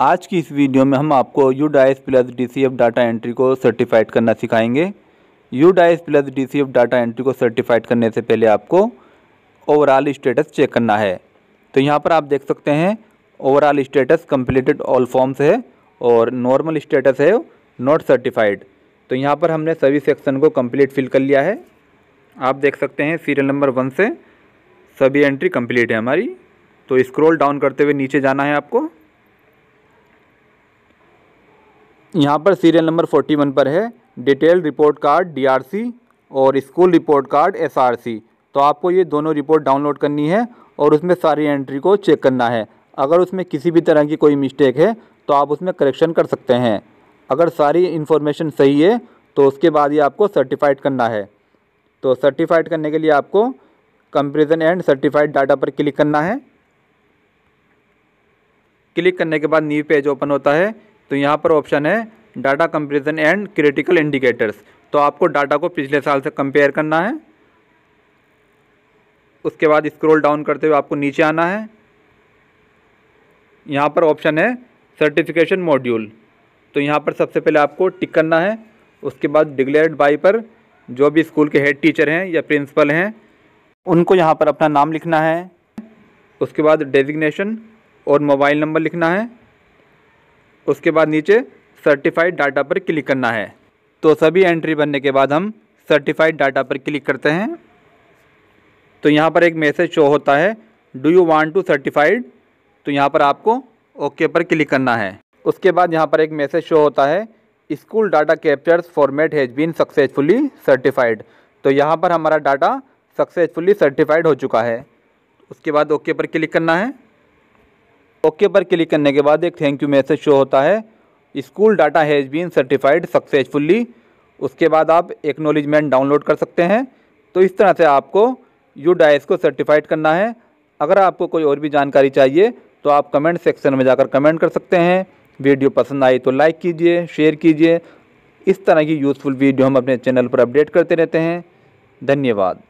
आज की इस वीडियो में हम आपको UDISE plus D C F data entry को सर्टिफाइड करना सिखाएंगे UDISE plus D C F data entry को सर्टिफाइड करने से पहले आपको ओवरऑल स्टेटस चेक करना है तो यहाँ पर आप देख सकते हैं overall status completed all forms है और नॉर्मल स्टेटस है नॉट सर्टिफाइड तो यहाँ पर हमने सभी सेक्शन को कम्प्लीट फिल कर लिया है आप देख सकते हैं सीरियल नंबर वन से सभी एंट्री कम्प्लीट है हमारी तो स्क्रॉल डाउन करते हुए नीचे जाना है आपको यहाँ पर सीरियल नंबर फोर्टी वन पर है डिटेल रिपोर्ट कार्ड डीआरसी और स्कूल रिपोर्ट कार्ड एसआरसी तो आपको ये दोनों रिपोर्ट डाउनलोड करनी है और उसमें सारी एंट्री को चेक करना है अगर उसमें किसी भी तरह की कोई मिस्टेक है तो आप उसमें करेक्शन कर सकते हैं अगर सारी इन्फॉर्मेशन सही है तो उसके बाद ही आपको सर्टिफाइड करना है तो सर्टिफाइड करने के लिए आपको कंपेरिजन एंड सर्टिफाइड डाटा पर क्लिक करना है क्लिक करने के बाद न्यू पेज ओपन होता है तो यहाँ पर ऑप्शन है data comparison and critical indicators तो आपको डाटा को पिछले साल से कंपेयर करना है उसके बाद स्क्रॉल डाउन करते हुए आपको नीचे आना है यहाँ पर ऑप्शन है सर्टिफिकेशन मॉड्यूल तो यहाँ पर सबसे पहले आपको टिक करना है उसके बाद डिक्लेयर्ड बाई पर जो भी स्कूल के हेड टीचर हैं या प्रिंसिपल हैं उनको यहाँ पर अपना नाम लिखना है उसके बाद डेजिग्नेशन और मोबाइल नंबर लिखना है उसके बाद नीचे सर्टिफाइड डाटा पर क्लिक करना है तो सभी एंट्री बनने के बाद हम सर्टिफाइड डाटा पर क्लिक करते हैं तो यहाँ पर एक मैसेज शो होता है do you want to certified तो यहाँ पर आपको ओके पर क्लिक करना है उसके बाद यहाँ पर एक मैसेज शो होता है school data captures format has been successfully certified तो यहाँ पर हमारा डाटा सक्सेसफुली सर्टिफाइड हो चुका है उसके बाद ओके पर क्लिक करना है ओके पर क्लिक करने के बाद एक थैंक यू मैसेज शो होता है school data has been certified successfully उसके बाद आप एक्नोलिजमेंट डाउनलोड कर सकते हैं तो इस तरह से आपको यू डाइस को सर्टिफाइड करना है अगर आपको कोई और भी जानकारी चाहिए तो आप कमेंट सेक्शन में जाकर कमेंट कर सकते हैं वीडियो पसंद आई तो लाइक कीजिए शेयर कीजिए इस तरह की यूज़फुल वीडियो हम अपने चैनल पर अपडेट करते रहते हैं धन्यवाद